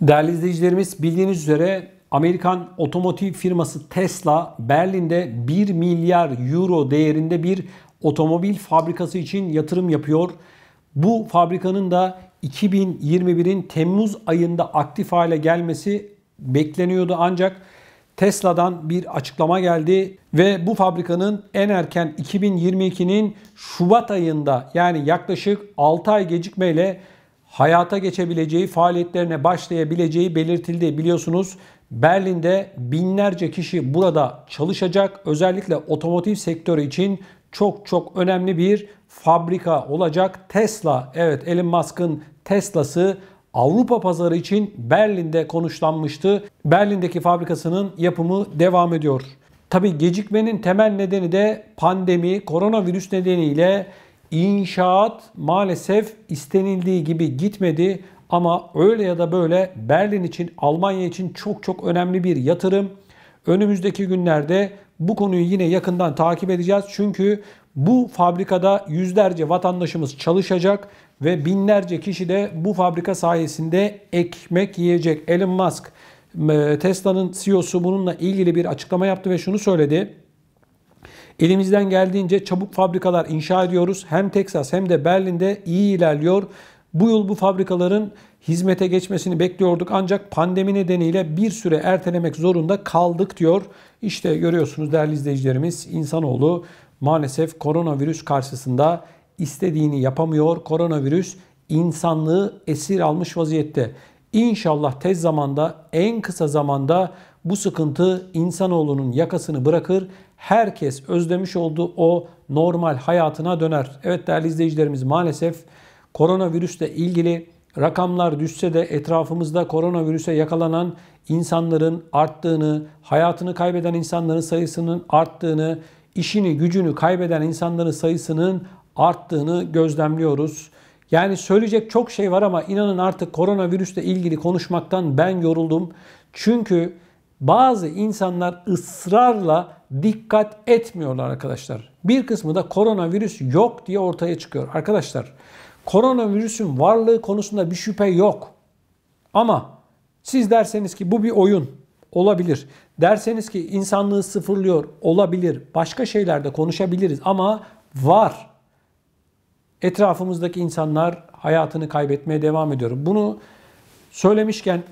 Değerli izleyicilerimiz bildiğiniz üzere Amerikan otomotiv firması Tesla Berlin'de 1 milyar euro değerinde bir otomobil fabrikası için yatırım yapıyor. Bu fabrikanın da 2021'in Temmuz ayında aktif hale gelmesi bekleniyordu ancak Tesla'dan bir açıklama geldi ve bu fabrikanın en erken 2022'nin Şubat ayında yani yaklaşık 6 ay gecikmeyle hayata geçebileceği, faaliyetlerine başlayabileceği belirtildi. Biliyorsunuz Berlin'de binlerce kişi burada çalışacak. Özellikle otomotiv sektörü için çok çok önemli bir fabrika olacak. Tesla, evet Elon Musk'ın Tesla'sı Avrupa pazarı için Berlin'de konuşlanmıştı. Berlin'deki fabrikasının yapımı devam ediyor. Tabi gecikmenin temel nedeni de pandemi, koronavirüs nedeniyle İnşaat maalesef istenildiği gibi gitmedi ama öyle ya da böyle Berlin için, Almanya için çok çok önemli bir yatırım. Önümüzdeki günlerde bu konuyu yine yakından takip edeceğiz. Çünkü bu fabrikada yüzlerce vatandaşımız çalışacak ve binlerce kişi de bu fabrika sayesinde ekmek yiyecek. Elon Musk, e, Tesla'nın CEO'su bununla ilgili bir açıklama yaptı ve şunu söyledi. Elimizden geldiğince çabuk fabrikalar inşa ediyoruz. Hem Texas hem de Berlin'de iyi ilerliyor. Bu yıl bu fabrikaların hizmete geçmesini bekliyorduk ancak pandemi nedeniyle bir süre ertelemek zorunda kaldık diyor. İşte görüyorsunuz değerli izleyicilerimiz insanoğlu maalesef koronavirüs karşısında istediğini yapamıyor. Koronavirüs insanlığı esir almış vaziyette. İnşallah tez zamanda en kısa zamanda bu sıkıntı insanoğlunun yakasını bırakır herkes özlemiş olduğu o normal hayatına döner. Evet değerli izleyicilerimiz maalesef koronavirüsle ilgili rakamlar düşse de etrafımızda koronavirüse yakalanan insanların arttığını, hayatını kaybeden insanların sayısının arttığını, işini gücünü kaybeden insanların sayısının arttığını gözlemliyoruz. Yani söyleyecek çok şey var ama inanın artık koronavirüsle ilgili konuşmaktan ben yoruldum. Çünkü bazı insanlar ısrarla dikkat etmiyorlar arkadaşlar. Bir kısmı da koronavirüs yok diye ortaya çıkıyor. Arkadaşlar koronavirüsün varlığı konusunda bir şüphe yok. Ama siz derseniz ki bu bir oyun olabilir. Derseniz ki insanlığı sıfırlıyor olabilir. Başka şeylerde konuşabiliriz ama var. Etrafımızdaki insanlar hayatını kaybetmeye devam ediyor. Bunu söylemişken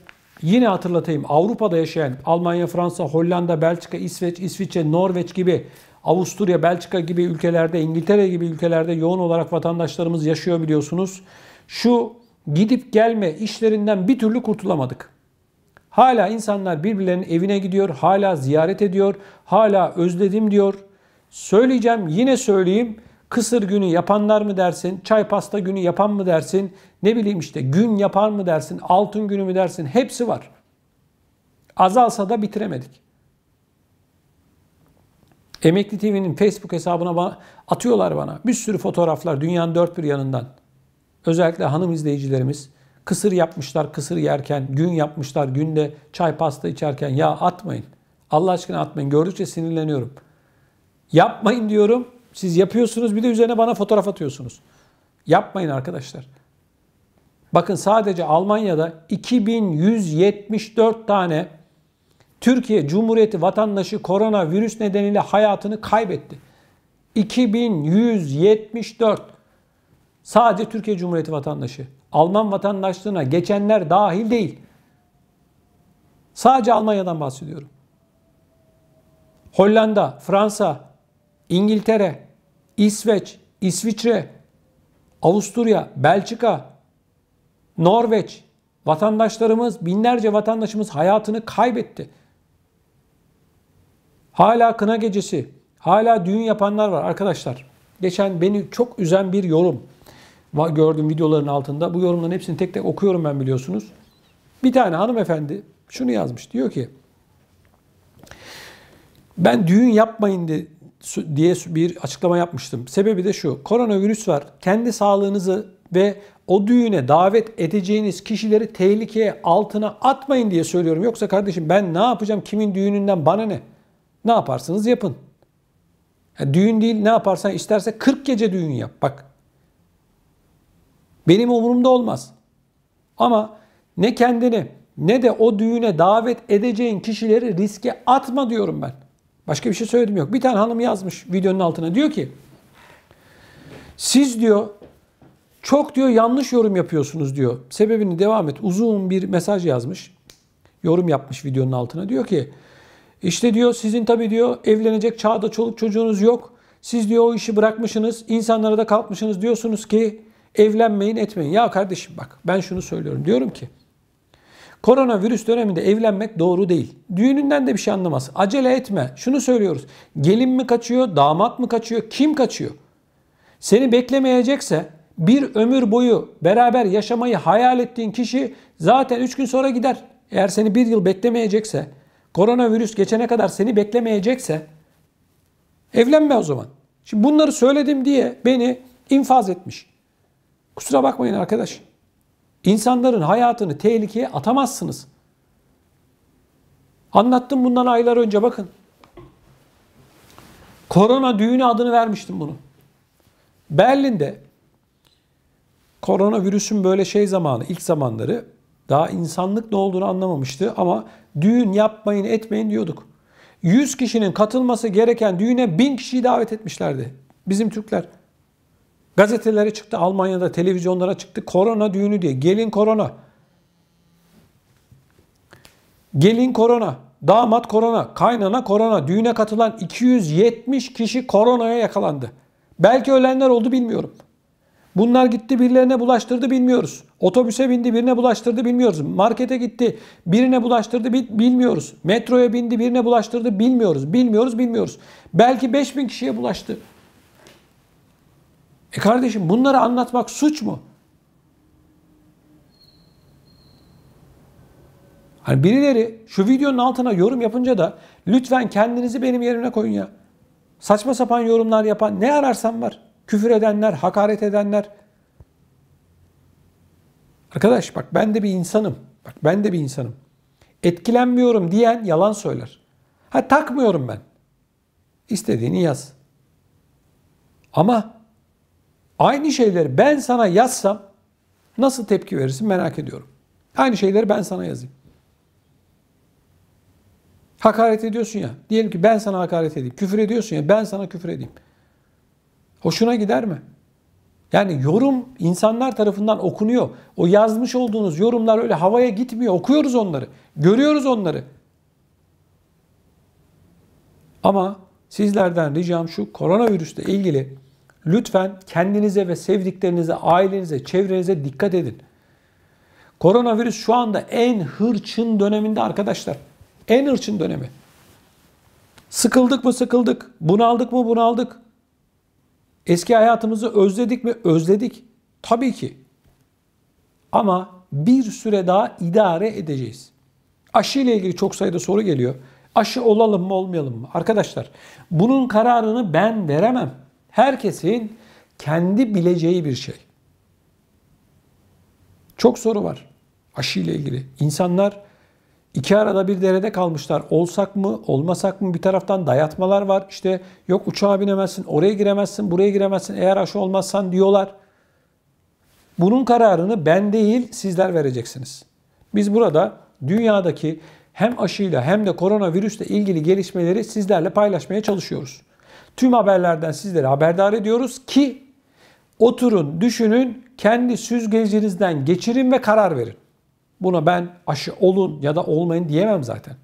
Yine hatırlatayım Avrupa'da yaşayan Almanya, Fransa, Hollanda, Belçika, İsveç, İsviçre, Norveç gibi Avusturya, Belçika gibi ülkelerde, İngiltere gibi ülkelerde yoğun olarak vatandaşlarımız yaşıyor biliyorsunuz. Şu gidip gelme işlerinden bir türlü kurtulamadık. Hala insanlar birbirlerinin evine gidiyor, hala ziyaret ediyor, hala özledim diyor. Söyleyeceğim, yine söyleyeyim kısır günü yapanlar mı dersin, çay pasta günü yapan mı dersin, ne bileyim işte gün yapar mı dersin, altın günü mü dersin hepsi var. Azalsa da bitiremedik. Emekli TV'nin Facebook hesabına bana, atıyorlar bana. Bir sürü fotoğraflar dünyanın dört bir yanından. Özellikle hanım izleyicilerimiz kısır yapmışlar kısır yerken, gün yapmışlar günde çay pasta içerken. Ya atmayın. Allah aşkına atmayın. Gördükçe sinirleniyorum. Yapmayın diyorum. Siz yapıyorsunuz bir de üzerine bana fotoğraf atıyorsunuz. Yapmayın arkadaşlar. Bakın sadece Almanya'da 2174 tane Türkiye Cumhuriyeti vatandaşı koronavirüs nedeniyle hayatını kaybetti. 2174 sadece Türkiye Cumhuriyeti vatandaşı. Alman vatandaşlığına geçenler dahil değil. Sadece Almanya'dan bahsediyorum. Hollanda, Fransa, İngiltere, İsveç, İsviçre, Avusturya, Belçika, Norveç vatandaşlarımız, binlerce vatandaşımız hayatını kaybetti. Hala kına gecesi, hala düğün yapanlar var arkadaşlar. Geçen beni çok üzen bir yorum gördüm videoların altında. Bu yorumların hepsini tek tek okuyorum ben biliyorsunuz. Bir tane hanımefendi şunu yazmış. Diyor ki ben düğün yapmayın de, diye bir açıklama yapmıştım. Sebebi de şu. Koronavirüs var. Kendi sağlığınızı ve o düğüne davet edeceğiniz kişileri tehlikeye altına atmayın diye söylüyorum. Yoksa kardeşim ben ne yapacağım? Kimin düğününden bana ne? Ne yaparsınız yapın. Yani e, düğün değil ne yaparsan isterse 40 gece düğün yap. Bak. Benim umurumda olmaz. Ama ne kendini ne de o düğüne davet edeceğin kişileri riske atma diyorum ben. Başka bir şey söyledim yok. Bir tane hanım yazmış videonun altına. Diyor ki siz diyor çok diyor yanlış yorum yapıyorsunuz diyor. Sebebini devam et. Uzun bir mesaj yazmış. Yorum yapmış videonun altına. Diyor ki işte diyor sizin tabii diyor evlenecek çağda çoluk çocuğunuz yok. Siz diyor o işi bırakmışsınız. insanlara da kalkmışsınız. Diyorsunuz ki evlenmeyin etmeyin. Ya kardeşim bak ben şunu söylüyorum. Diyorum ki Koronavirüs döneminde evlenmek doğru değil. Düğününden de bir şey anlamaz. Acele etme. Şunu söylüyoruz. Gelin mi kaçıyor, damat mı kaçıyor, kim kaçıyor? Seni beklemeyecekse bir ömür boyu beraber yaşamayı hayal ettiğin kişi zaten 3 gün sonra gider. Eğer seni bir yıl beklemeyecekse, koronavirüs geçene kadar seni beklemeyecekse evlenme o zaman. Şimdi bunları söyledim diye beni infaz etmiş. Kusura bakmayın arkadaş. İnsanların hayatını tehlikeye atamazsınız. Anlattım bundan aylar önce bakın. Korona düğünü adını vermiştim bunu. Berlin'de koronavirüsün böyle şey zamanı, ilk zamanları daha insanlık ne olduğunu anlamamıştı ama düğün yapmayın etmeyin diyorduk. 100 kişinin katılması gereken düğüne 1000 kişiyi davet etmişlerdi bizim Türkler. Gazetelere çıktı, Almanya'da televizyonlara çıktı. Korona düğünü diye. Gelin korona. Gelin korona. Damat korona, kaynana korona, düğüne katılan 270 kişi koronaya yakalandı. Belki ölenler oldu bilmiyorum. Bunlar gitti birilerine bulaştırdı bilmiyoruz. Otobüse bindi birine bulaştırdı bilmiyoruz. Markete gitti birine bulaştırdı bilmiyoruz. Metroya bindi birine bulaştırdı bilmiyoruz. Bilmiyoruz bilmiyoruz. Belki 5000 kişiye bulaştı. E kardeşim bunları anlatmak suç mu? Hani birileri şu videonun altına yorum yapınca da lütfen kendinizi benim yerime koyun ya. Saçma sapan yorumlar yapan ne ararsan var. Küfür edenler, hakaret edenler. Arkadaş bak ben de bir insanım. Bak ben de bir insanım. Etkilenmiyorum diyen yalan söyler. Ha takmıyorum ben. İstediğini yaz. Ama Aynı şeyleri ben sana yazsam nasıl tepki verirsin merak ediyorum. Aynı şeyleri ben sana yazayım. Hakaret ediyorsun ya. Diyelim ki ben sana hakaret edeyim. Küfür ediyorsun ya ben sana küfür edeyim. Hoşuna gider mi? Yani yorum insanlar tarafından okunuyor. O yazmış olduğunuz yorumlar öyle havaya gitmiyor. Okuyoruz onları. Görüyoruz onları. Ama sizlerden ricam şu koronavirüsle ilgili Lütfen kendinize ve sevdiklerinize, ailenize, çevrenize dikkat edin. Koronavirüs şu anda en hırçın döneminde arkadaşlar. En hırçın dönemi. Sıkıldık mı sıkıldık, bunaldık mı bunaldık. Eski hayatımızı özledik mi özledik. Tabii ki. Ama bir süre daha idare edeceğiz. Aşı ile ilgili çok sayıda soru geliyor. Aşı olalım mı olmayalım mı? Arkadaşlar bunun kararını ben veremem herkesin kendi bileceği bir şey. Çok soru var aşı ile ilgili. İnsanlar iki arada bir derede kalmışlar. Olsak mı, olmasak mı? Bir taraftan dayatmalar var. İşte yok uçağa binemezsin, oraya giremezsin, buraya giremezsin. Eğer aşı olmazsan diyorlar. Bunun kararını ben değil sizler vereceksiniz. Biz burada dünyadaki hem aşıyla hem de koronavirüsle ilgili gelişmeleri sizlerle paylaşmaya çalışıyoruz. Tüm haberlerden sizleri haberdar ediyoruz ki oturun, düşünün, kendi süzgecinizden geçirin ve karar verin. Buna ben aşı olun ya da olmayın diyemem zaten.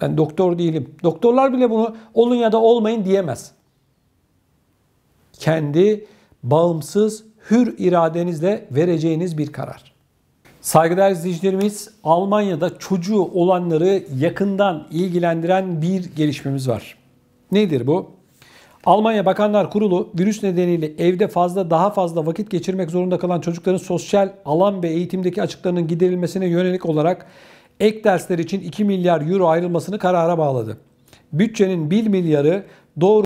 Ben doktor değilim. Doktorlar bile bunu olun ya da olmayın diyemez. Kendi bağımsız, hür iradenizle vereceğiniz bir karar. Saygıdeğer izleyicilerimiz, Almanya'da çocuğu olanları yakından ilgilendiren bir gelişmemiz var. Nedir bu? Almanya Bakanlar Kurulu virüs nedeniyle evde fazla daha fazla vakit geçirmek zorunda kalan çocukların sosyal alan ve eğitimdeki açıklarının giderilmesine yönelik olarak ek dersler için 2 milyar euro ayrılmasını karara bağladı. Bütçenin 1 milyarı doğru